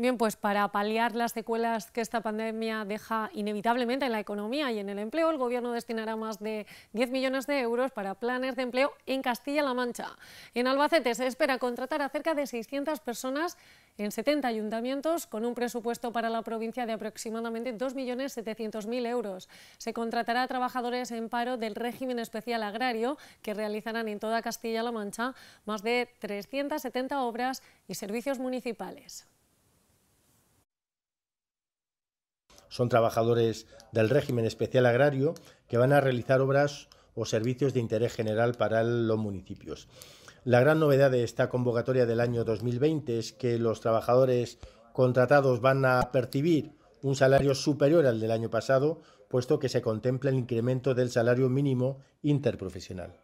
Bien, pues para paliar las secuelas que esta pandemia deja inevitablemente en la economía y en el empleo, el Gobierno destinará más de 10 millones de euros para planes de empleo en Castilla-La Mancha. En Albacete se espera contratar a cerca de 600 personas en 70 ayuntamientos con un presupuesto para la provincia de aproximadamente 2.700.000 euros. Se contratará a trabajadores en paro del régimen especial agrario que realizarán en toda Castilla-La Mancha más de 370 obras y servicios municipales. Son trabajadores del régimen especial agrario que van a realizar obras o servicios de interés general para los municipios. La gran novedad de esta convocatoria del año 2020 es que los trabajadores contratados van a percibir un salario superior al del año pasado, puesto que se contempla el incremento del salario mínimo interprofesional.